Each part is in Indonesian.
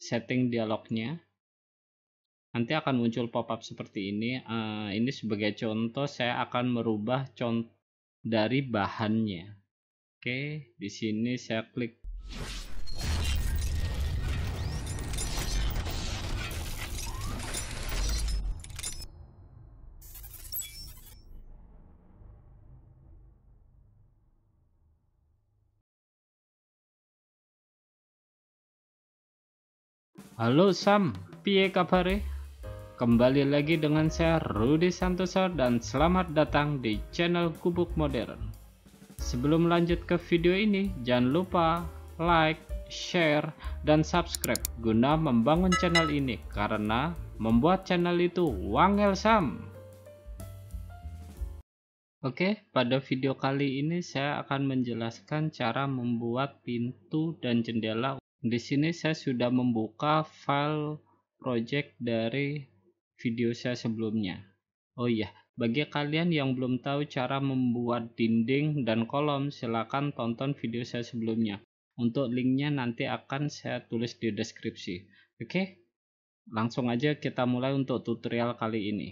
setting dialognya nanti akan muncul pop-up seperti ini. Uh, ini sebagai contoh saya akan merubah contoh dari bahannya. Oke, di sini saya klik Halo Sam, pie kabare? Kembali lagi dengan saya Rudy Santoso dan selamat datang di channel Kubuk Modern. Sebelum lanjut ke video ini, jangan lupa like, share, dan subscribe guna membangun channel ini karena membuat channel itu wangel Sam. Oke, pada video kali ini saya akan menjelaskan cara membuat pintu dan jendela di sini saya sudah membuka file project dari video saya sebelumnya. Oh iya, bagi kalian yang belum tahu cara membuat dinding dan kolom, silakan tonton video saya sebelumnya. Untuk linknya nanti akan saya tulis di deskripsi. Oke, langsung aja kita mulai untuk tutorial kali ini.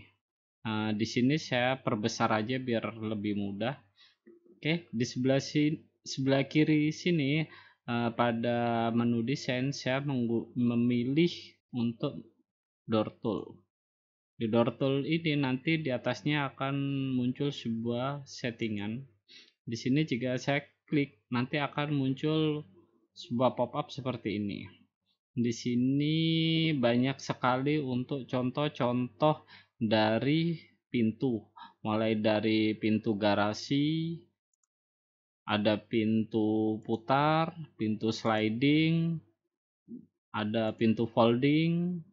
Nah, di sini saya perbesar aja biar lebih mudah. Oke, di sebelah sini, sebelah kiri sini Eh, pada menu desain saya memilih untuk door tool. Di door tool ini nanti di atasnya akan muncul sebuah settingan. Di sini jika saya klik nanti akan muncul sebuah pop-up seperti ini. Di sini banyak sekali untuk contoh-contoh dari pintu, mulai dari pintu garasi, ada pintu putar, pintu sliding, ada pintu folding,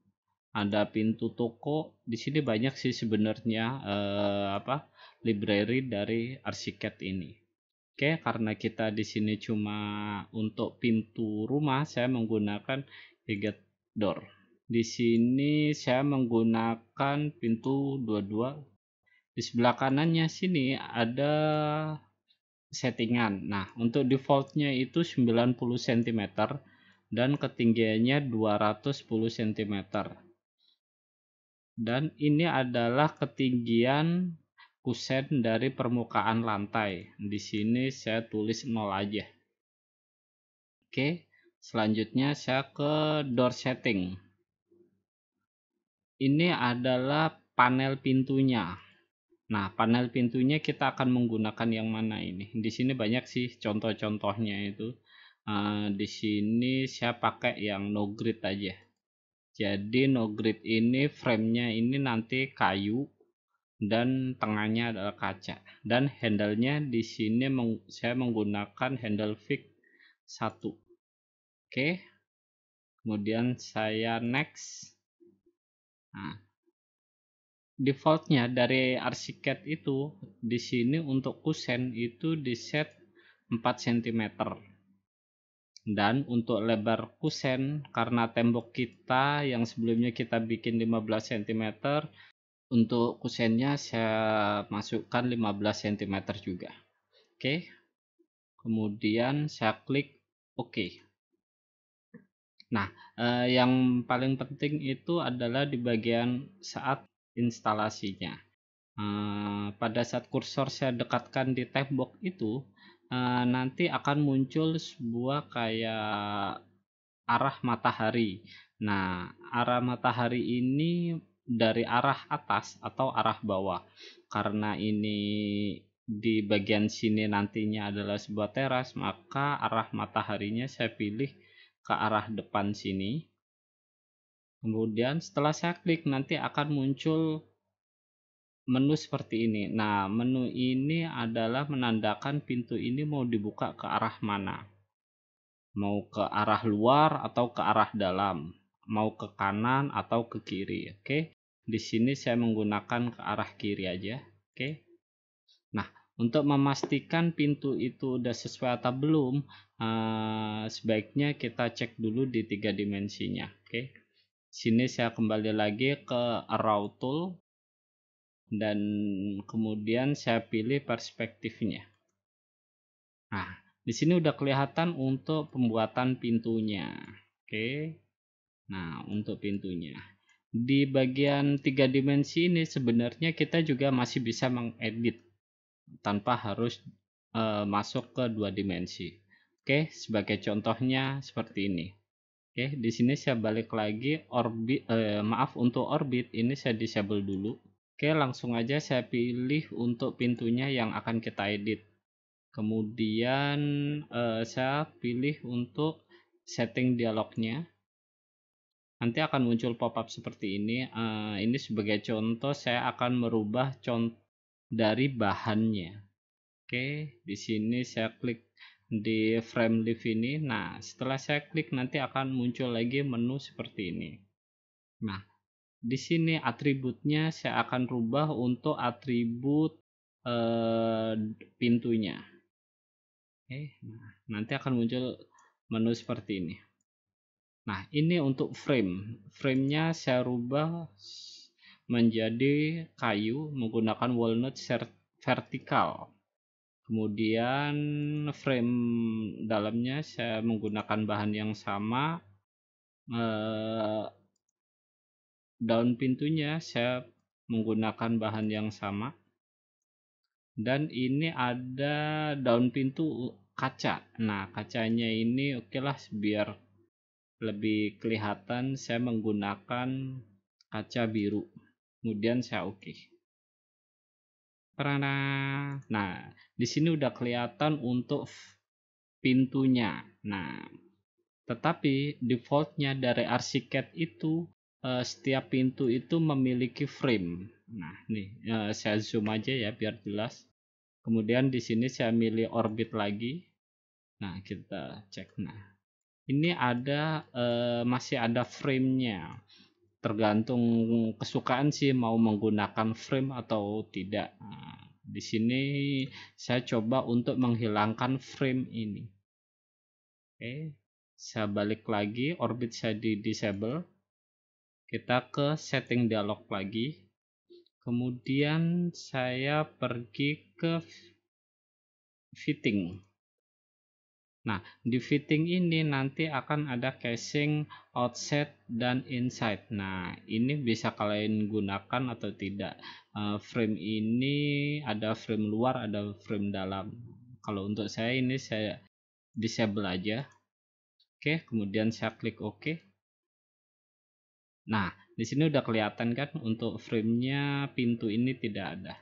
ada pintu toko. Di sini banyak sih sebenarnya eh, apa library dari Arsiket ini. Oke, karena kita di sini cuma untuk pintu rumah, saya menggunakan gadget door. Di sini saya menggunakan pintu 22. Di sebelah kanannya sini ada settingan. Nah, untuk defaultnya itu 90 cm dan ketinggiannya 210 cm. Dan ini adalah ketinggian kusen dari permukaan lantai. Di sini saya tulis 0 aja. Oke, selanjutnya saya ke door setting. Ini adalah panel pintunya. Nah, panel pintunya kita akan menggunakan yang mana ini? Di sini banyak sih contoh-contohnya itu. Uh, di sini saya pakai yang no grid aja. Jadi no grid ini framenya ini nanti kayu dan tengahnya adalah kaca dan handle-nya di sini meng saya menggunakan handle fix 1. Oke. Okay. Kemudian saya next. Nah, defaultnya dari Arsiket itu di sini untuk kusen itu di set 4 cm dan untuk lebar kusen karena tembok kita yang sebelumnya kita bikin 15 cm untuk kusennya saya masukkan 15 cm juga oke kemudian saya klik oke Nah, eh, yang paling penting itu adalah di bagian saat instalasinya. Uh, pada saat kursor saya dekatkan di tembok itu, uh, nanti akan muncul sebuah kayak arah matahari. Nah, arah matahari ini dari arah atas atau arah bawah. Karena ini di bagian sini nantinya adalah sebuah teras, maka arah mataharinya saya pilih ke arah depan sini Kemudian setelah saya klik nanti akan muncul menu seperti ini. Nah, menu ini adalah menandakan pintu ini mau dibuka ke arah mana. Mau ke arah luar atau ke arah dalam, mau ke kanan atau ke kiri, oke. Di sini saya menggunakan ke arah kiri aja, oke. Nah, untuk memastikan pintu itu udah sesuai atau belum, eh, sebaiknya kita cek dulu di tiga dimensinya, oke sini saya kembali lagi ke Arrow Tool dan kemudian saya pilih perspektifnya. Nah, di sini udah kelihatan untuk pembuatan pintunya. Oke. Nah, untuk pintunya. Di bagian tiga dimensi ini sebenarnya kita juga masih bisa mengedit tanpa harus e, masuk ke dua dimensi. Oke, sebagai contohnya seperti ini. Oke, di sini saya balik lagi orbit eh, maaf untuk orbit ini saya disable dulu. Oke, langsung aja saya pilih untuk pintunya yang akan kita edit. Kemudian eh, saya pilih untuk setting dialognya. Nanti akan muncul pop-up seperti ini. Eh, ini sebagai contoh saya akan merubah contoh dari bahannya. Oke, di sini saya klik di frame leaf ini. Nah, setelah saya klik nanti akan muncul lagi menu seperti ini. Nah, di sini atributnya saya akan rubah untuk atribut eh, pintunya. Oke, nah, nanti akan muncul menu seperti ini. Nah, ini untuk frame. Framenya saya rubah menjadi kayu menggunakan walnut vertikal kemudian frame dalamnya saya menggunakan bahan yang sama eh, daun pintunya saya menggunakan bahan yang sama dan ini ada daun pintu kaca nah kacanya ini oke okay lah biar lebih kelihatan saya menggunakan kaca biru kemudian saya oke okay. Prana. Nah, di sini udah kelihatan untuk pintunya. Nah, tetapi defaultnya dari ArchiCAD itu eh, setiap pintu itu memiliki frame. Nah, nih eh, saya zoom aja ya biar jelas. Kemudian di sini saya milih orbit lagi. Nah, kita cek. Nah, ini ada eh, masih ada frame nya tergantung kesukaan sih mau menggunakan frame atau tidak. Nah, di sini saya coba untuk menghilangkan frame ini. Oke, saya balik lagi, orbit saya di disable. Kita ke setting dialog lagi. Kemudian saya pergi ke fitting. Nah, di fitting ini nanti akan ada casing outside dan inside. Nah, ini bisa kalian gunakan atau tidak. Uh, frame ini ada frame luar, ada frame dalam. Kalau untuk saya ini saya disable aja. Oke, kemudian saya klik OK. Nah, di sini udah kelihatan kan untuk frame nya pintu ini tidak ada.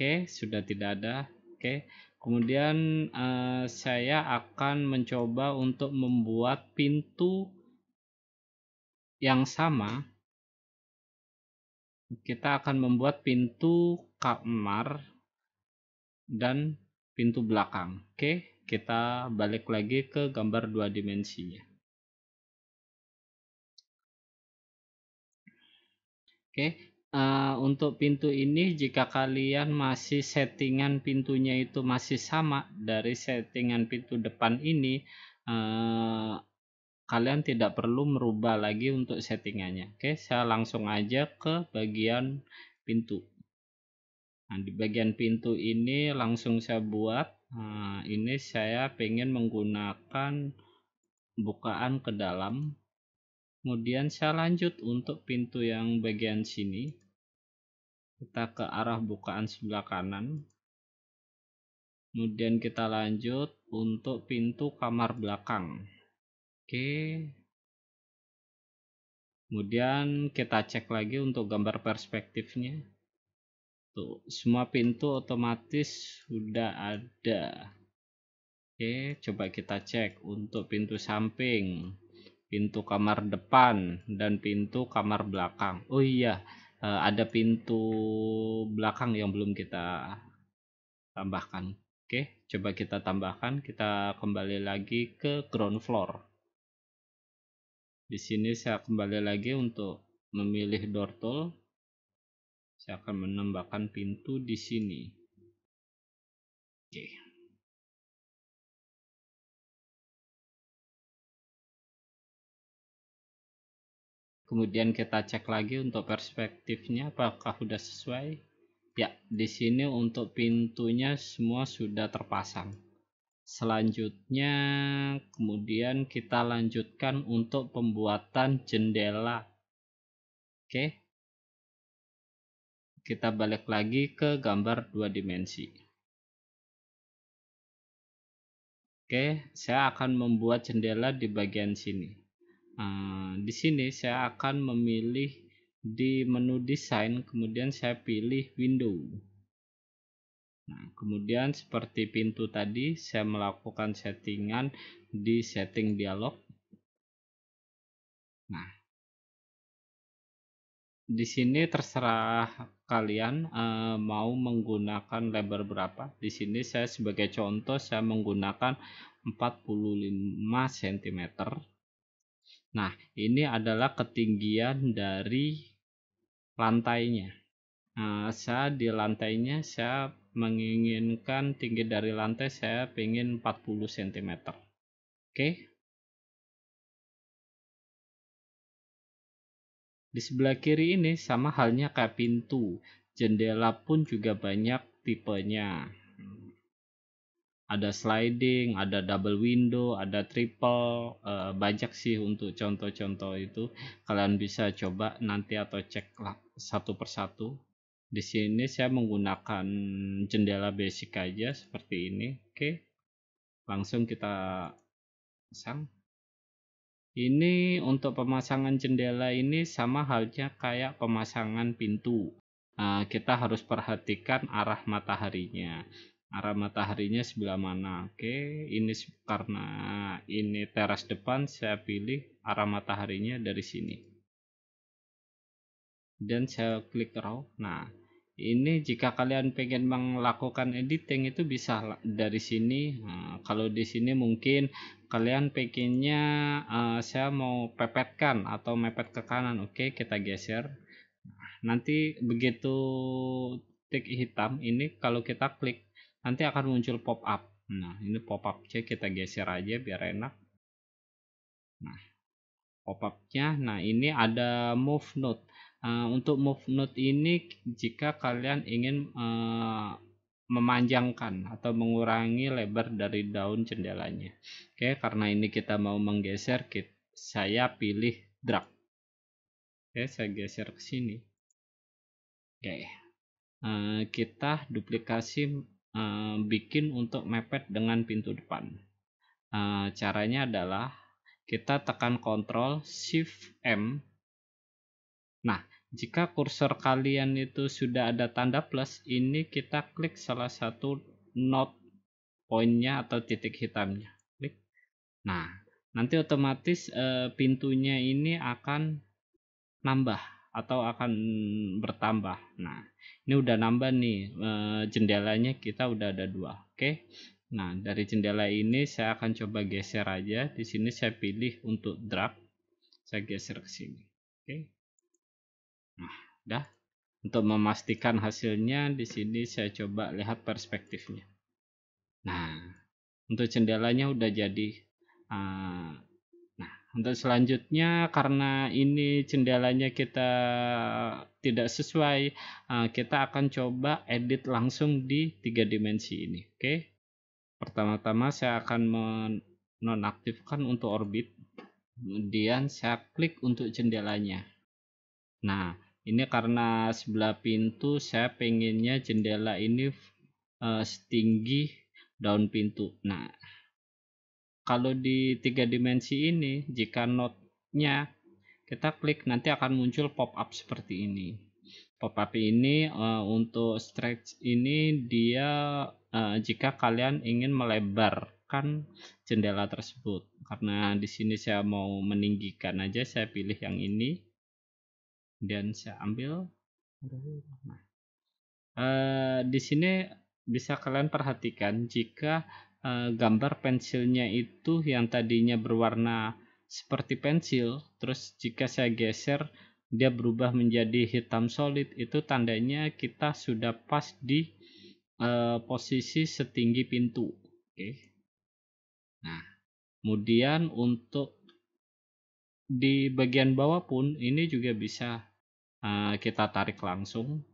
Oke, sudah tidak ada. Oke. Kemudian uh, saya akan mencoba untuk membuat pintu yang sama. Kita akan membuat pintu kamar dan pintu belakang. Oke, kita balik lagi ke gambar dua dimensinya. Oke, Eh, untuk pintu ini jika kalian masih settingan pintunya itu masih sama dari settingan pintu depan ini uh, kalian tidak perlu merubah lagi untuk settingannya oke saya langsung aja ke bagian pintu nah, di bagian pintu ini langsung saya buat nah, ini saya pengen menggunakan bukaan ke dalam kemudian saya lanjut untuk pintu yang bagian sini kita ke arah bukaan sebelah kanan kemudian kita lanjut untuk pintu kamar belakang oke kemudian kita cek lagi untuk gambar perspektifnya tuh semua pintu otomatis sudah ada oke coba kita cek untuk pintu samping pintu kamar depan dan pintu kamar belakang oh iya uh, ada pintu belakang yang belum kita tambahkan. Oke, coba kita tambahkan. Kita kembali lagi ke ground floor. Di sini saya kembali lagi untuk memilih door tool. Saya akan menambahkan pintu di sini. Oke. kemudian kita cek lagi untuk perspektifnya apakah sudah sesuai ya di sini untuk pintunya semua sudah terpasang selanjutnya kemudian kita lanjutkan untuk pembuatan jendela oke kita balik lagi ke gambar dua dimensi Oke, saya akan membuat jendela di bagian sini. Eh, di sini saya akan memilih di menu desain, kemudian saya pilih window. Nah, kemudian seperti pintu tadi, saya melakukan settingan di setting dialog. Nah, di sini terserah kalian e, mau menggunakan lebar berapa. Di sini saya sebagai contoh saya menggunakan 45 cm Nah, ini adalah ketinggian dari lantainya. Nah, saya di lantainya saya menginginkan tinggi dari lantai saya ingin 40 cm. Oke. Di sebelah kiri ini sama halnya kayak pintu, jendela pun juga banyak tipenya ada sliding, ada double window, ada triple, uh, eh, banyak sih untuk contoh-contoh itu. Kalian bisa coba nanti atau cek satu persatu. Di sini saya menggunakan jendela basic aja seperti ini. Oke, langsung kita pasang. Ini untuk pemasangan jendela ini sama halnya kayak pemasangan pintu. Nah, kita harus perhatikan arah mataharinya arah mataharinya sebelah mana oke ini karena ini teras depan saya pilih arah mataharinya dari sini dan saya klik raw nah ini jika kalian pengen melakukan editing itu bisa dari sini nah, kalau di sini mungkin kalian pengennya uh, saya mau pepetkan atau mepet ke kanan oke kita geser nah, nanti begitu tik hitam ini kalau kita klik nanti akan muncul pop up nah ini pop up C kita geser aja biar enak nah pop up-nya nah ini ada move node uh, eh, untuk move node ini jika kalian ingin uh, memanjangkan atau mengurangi lebar dari daun jendelanya. Oke, karena ini kita mau menggeser, kita, saya pilih drag. Oke, saya geser ke sini. Oke, eh, kita duplikasi Eh, bikin untuk mepet dengan pintu depan. Eh, caranya adalah kita tekan Ctrl Shift M. Nah, jika kursor kalian itu sudah ada tanda plus, ini kita klik salah satu node poinnya atau titik hitamnya. Klik. Nah, nanti otomatis eh, pintunya ini akan nambah atau akan bertambah. Nah, ini udah nambah nih eh, jendelanya kita udah ada dua. Oke. Okay? Nah, dari jendela ini saya akan coba geser aja. Di sini saya pilih untuk drag. Saya geser ke sini. Oke. Okay? Nah, udah. Untuk memastikan hasilnya di sini saya coba lihat perspektifnya. Nah, untuk jendelanya udah jadi uh, untuk selanjutnya karena ini jendelanya kita tidak sesuai, eh, kita akan coba edit langsung di tiga dimensi ini. Oke. Pertama-tama saya akan menonaktifkan untuk orbit. Kemudian saya klik untuk jendelanya. Nah, ini karena sebelah pintu saya pengennya jendela ini eh, setinggi daun pintu. Nah, kalau di tiga dimensi ini jika node-nya kita klik nanti akan muncul pop-up seperti ini pop-up ini uh, untuk stretch ini dia uh, jika kalian ingin melebarkan jendela tersebut karena di sini saya mau meninggikan aja saya pilih yang ini dan saya ambil nah uh, di sini bisa kalian perhatikan jika Eh, gambar pensilnya itu yang tadinya berwarna seperti pensil, terus jika saya geser dia berubah menjadi hitam solid, itu tandanya kita sudah pas di uh, posisi setinggi pintu. Oke. Okay. Nah, kemudian untuk di bagian bawah pun ini juga bisa uh, kita tarik langsung.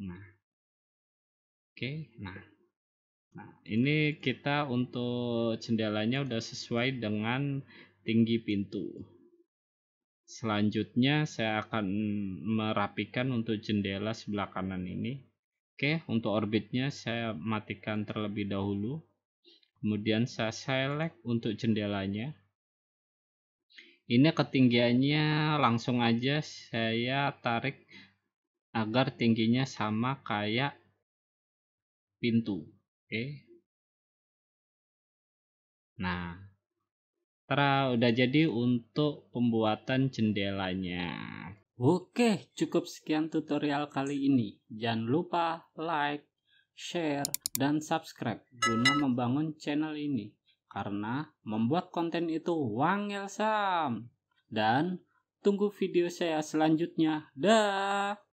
Nah, oke. Okay. Nah, Nah, ini kita untuk jendelanya udah sesuai dengan tinggi pintu. Selanjutnya saya akan merapikan untuk jendela sebelah kanan ini. Oke, untuk orbitnya saya matikan terlebih dahulu. Kemudian saya select untuk jendelanya. Ini ketinggiannya langsung aja saya tarik agar tingginya sama kayak pintu. Oke, Nah, tera udah jadi untuk pembuatan jendelanya. Oke, cukup sekian tutorial kali ini. Jangan lupa like, share, dan subscribe guna membangun channel ini. Karena membuat konten itu wangil sam. Dan tunggu video saya selanjutnya. Dah.